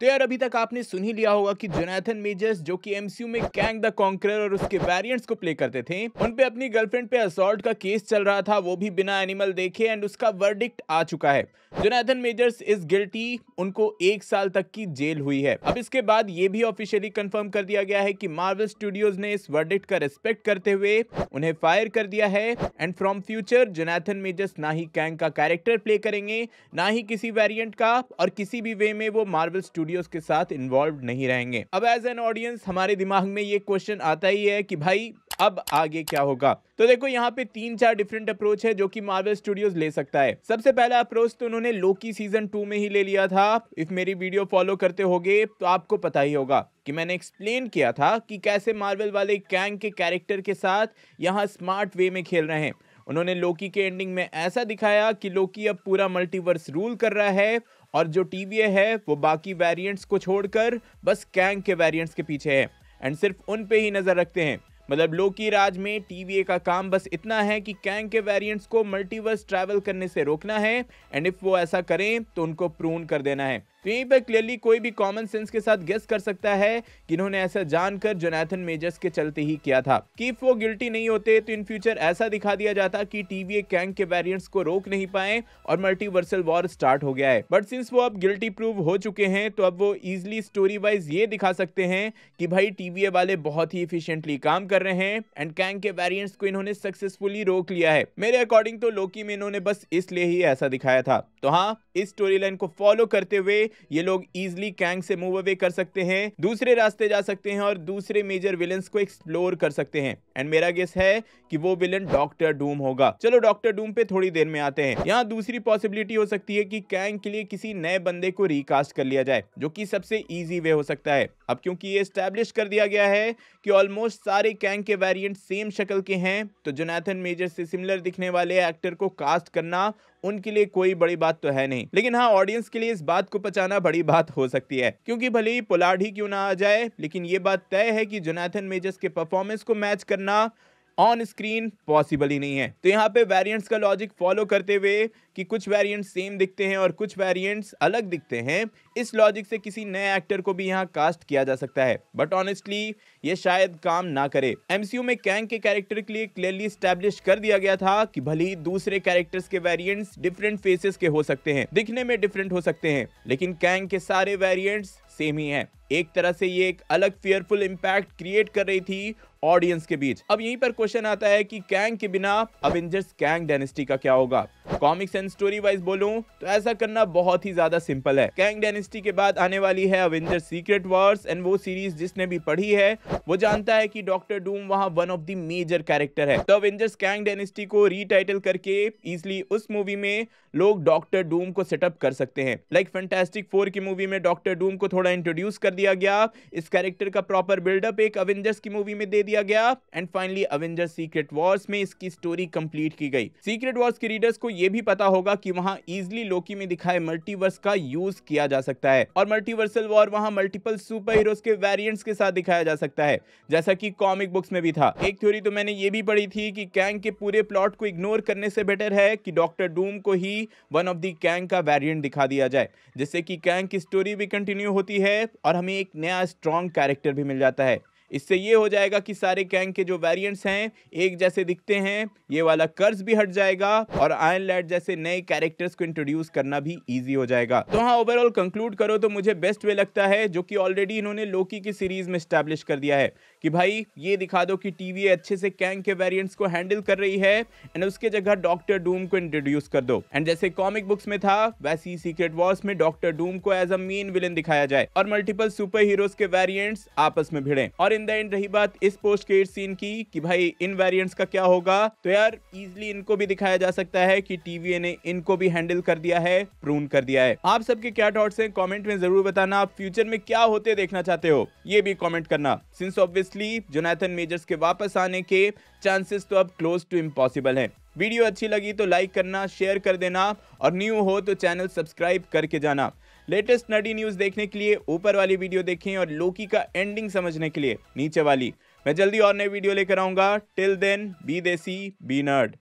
तो यार अभी तक आपने सुन ही लिया होगा कि जोनाथन मेजर्स जो कि एमसीयू में कैंग द कॉन्क्रर और उसके वेरिएंट्स को प्ले करते थे उन पे अपनी गर्लफ्रेंड पे असोल्ट का केस चल रहा था वो भी बिना एनिमल देखे एंड उसका वर्डिक्ट आ चुका है जोनाथन मेजर्स इज गिल्टी उनको एक साल तक की जेल हुई है अब इसके बाद ये भी ऑफिशियली कंफर्म कर दिया गया है की मार्वल स्टूडियोज ने इस वर्डिक्ट का रिस्पेक्ट करते हुए उन्हें फायर कर दिया है and from future Jonathan Majors ना ही कैंग का कैरेक्टर प्ले करेंगे ना ही किसी वेरियंट का और किसी भी वे में वो मार्वल स्टूडियो स्टूडियोज के साथ इन्वॉल्व नहीं रहेंगे अब एज एन ऑडियंस हमारे दिमाग में ये क्वेश्चन आता ही है कि भाई अब आगे क्या होगा तो देखो यहाँ पे तीन चार डिफरेंट अप्रोच है जो कि मार्वल स्टूडियोज ले सकता है सबसे पहला अप्रोच तो उन्होंने लोकी सीजन टू में ही ले लिया था इफ मेरी वीडियो फॉलो करते होगे तो आपको पता ही होगा कि मैंने एक्सप्लेन किया था कि कैसे मार्वल वाले कैंग के कैरेक्टर के साथ यहाँ स्मार्ट वे में खेल रहे हैं उन्होंने लोकी के एंडिंग में ऐसा दिखाया कि लोकी अब पूरा मल्टीवर्स रूल कर रहा है और जो टीवीए है वो बाकी वेरिएंट्स को छोड़कर बस कैंग के वेरिएंट्स के पीछे है एंड सिर्फ उन पे ही नज़र रखते हैं मतलब लोकी राज में टीवीए का काम बस इतना है कि कैंग के वेरिएंट्स को मल्टीवर्स ट्रैवल करने से रोकना है एंड इफ वो ऐसा करें तो उनको प्रून कर देना है तो यहीं पर क्लियरली कोई भी कॉमन सेंस के साथ गेस कर सकता है कि इन्होंने ऐसा जानकर जोनाथन मेजर्स के चलते ही किया था कि वो गिल्टी नहीं होते तो इन फ्यूचर ऐसा दिखा दिया जाता कि टीवीए कैंग के वेरियंट्स को रोक नहीं पाए और मल्टीवर्सल वॉर स्टार्ट हो गया है बट सिंस वो अब गिल्टी प्रूव हो चुके हैं तो अब वो इजिली स्टोरी वाइज ये दिखा सकते हैं कि भाई टीवीए वाले बहुत ही इफिशियंटली काम कर रहे हैं एंड कैंग के वेरियंट्स को इन्होंने सक्सेसफुली रोक लिया है मेरे अकॉर्डिंग तो लोकी में इन्होंने बस इसलिए ही ऐसा दिखाया था तो हाँ इस स्टोरी लाइन को फॉलो करते हुए ये लोग इजिली कैंग से मूव अवे कर सकते हैं दूसरे रास्ते जा सकते हैं और दूसरे मेजर विलन को एक्सप्लोर कर सकते हैं एंड मेरा गेस है कि वो विलन डॉक्टर डूम होगा चलो डॉक्टर डूम पे थोड़ी देर में आते हैं यहाँ दूसरी पॉसिबिलिटी हो सकती है कि कैंग के लिए किसी नए बंदे को रिकास्ट कर लिया जाए जो कि सबसे ईजी वे हो सकता है अब क्योंकि ये स्टेब्लिश कर दिया गया है कि ऑलमोस्ट सारे कैंग के वेरियंट सेम शक्ल के हैं तो जोनाथन मेजर से सिमिलर दिखने वाले एक्टर को कास्ट करना उनके लिए कोई बड़ी बात तो है नहीं लेकिन हाँ ऑडियंस के लिए इस बात को पचाना बड़ी बात हो सकती है क्योंकि भले ही पोलार्ड ही क्यों ना आ जाए लेकिन ये बात तय है कि जोनाथन मेजर्स के परफॉर्मेंस को मैच करना ऑन स्क्रीन पॉसिबल ही नहीं है तो यहाँ पे वेरिएंट्स का लॉजिक फॉलो करते हुए कि कुछ वेरिएंट्स सेम दिखते हैं और कुछ वेरिएंट्स अलग दिखते हैं इस लॉजिक से किसी नए एक्टर को भी यहाँ कास्ट किया जा सकता है बट ऑनेस्टली ये शायद काम ना करे एमसीयू में कैंग के कैरेक्टर के लिए क्लियरली स्टैब्लिश कर दिया गया था कि भले ही दूसरे कैरेक्टर्स के वेरियंट्स डिफरेंट फेसेस के हो सकते हैं दिखने में डिफरेंट हो सकते हैं लेकिन कैंग के सारे वेरियंट्स सेम ही है एक तरह से ये एक अलग फियरफुल इम्पैक्ट क्रिएट कर रही थी ऑडियंस के बीच अब यहीं पर क्वेश्चन आता है कि कैंग के बिना अवेंजर्स कैंग डायनेस्टी का क्या होगा कॉमिक्स एंड स्टोरी वाइज बोलूं तो ऐसा करना बहुत ही ज्यादा सिंपल है कैंग डायनेस्टी के बाद आने वाली है अवेंजर सीक्रेट वॉर्स एंड वो सीरीज जिसने भी पढ़ी है वो जानता है कि डॉक्टर डूम वहाँ one of the major character है तो अवेंजर्स कैंग डायनेस्टी को रीटाइटल करके इजिली उस मूवी में लोग डॉक्टर डूम को सेटअप कर सकते हैं लाइक फेंटेस्टिक फोर की मूवी में डॉक्टर डूम को थोड़ा इंट्रोड्यूस कर दिया गया इस कैरेक्टर का प्रॉपर बिल्डअप एक अवेंजर्स की मूवी में दे दिया गया and finally Avenger Secret Wars में इसकी स्टोरी कंप्लीट की गई सीक्रेट वॉर्स के रीडर्स को यह भी पता होगा कि वहां इजिली लोकी में दिखाए मल्टीवर्स का यूज किया जा सकता है और मल्टीवर्सल वॉर वहां मल्टीपल सुपर हीरोज के वेरिएंट्स के साथ दिखाया जा सकता है जैसा की कॉमिक बुक्स में भी था एक थ्योरी तो मैंने ये भी पढ़ी थी कि कैंग के पूरे प्लॉट को इग्नोर करने से बेटर है कि डॉक्टर डूम को ही वन ऑफ दी कैंग का वेरियंट दिखा दिया जाए जिससे कि कैंग की स्टोरी भी कंटिन्यू होती है और हमें एक नया स्ट्रॉन्ग कैरेक्टर भी मिल जाता है इससे ये हो जाएगा कि सारे कैंग के जो वेरिएंट्स हैं एक जैसे दिखते हैं ये वाला कर्ज भी हट जाएगा और आयन लैड जैसे नए कैरेक्टर्स को इंट्रोड्यूस करना भी ईजी हो जाएगा तो हाँ ओवरऑल कंक्लूड करो तो मुझे बेस्ट वे लगता है जो कि ऑलरेडी इन्होंने लोकी की सीरीज में स्टैब्लिश कर दिया है कि भाई ये दिखा दो कि टीवी अच्छे से कैंग के वेरियंट्स को हैंडल कर रही है एंड उसके जगह डॉक्टर डूम को इंट्रोड्यूस कर दो एंड जैसे कॉमिक बुक्स में था वैसी सीक्रेट वॉर्स में डॉक्टर डूम को एज अ मेन विलन दिखाया जाए और मल्टीपल सुपर हीरोज के वेरियंट्स आपस में भिड़े और इन द एंड रही बात इस पोस्ट क्रेडिट सीन की कि भाई इन वेरिएंट्स का क्या होगा तो यार इजिली इनको भी दिखाया जा सकता है कि टीवीए ने इनको भी हैंडल कर दिया है प्रून कर दिया है आप सबके क्या थॉट्स हैं कमेंट में जरूर बताना आप फ्यूचर में क्या होते देखना चाहते हो ये भी कॉमेंट करना सिंस ऑब्वियसली जोनाथन मेजर्स के वापस आने के चांसेस तो अब क्लोज टू इम्पॉसिबल है वीडियो अच्छी लगी तो लाइक करना शेयर कर देना और न्यू हो तो चैनल सब्सक्राइब करके जाना लेटेस्ट नडी न्यूज देखने के लिए ऊपर वाली वीडियो देखें और लोकी का एंडिंग समझने के लिए नीचे वाली मैं जल्दी और नई वीडियो लेकर आऊंगा till then be desi be nerd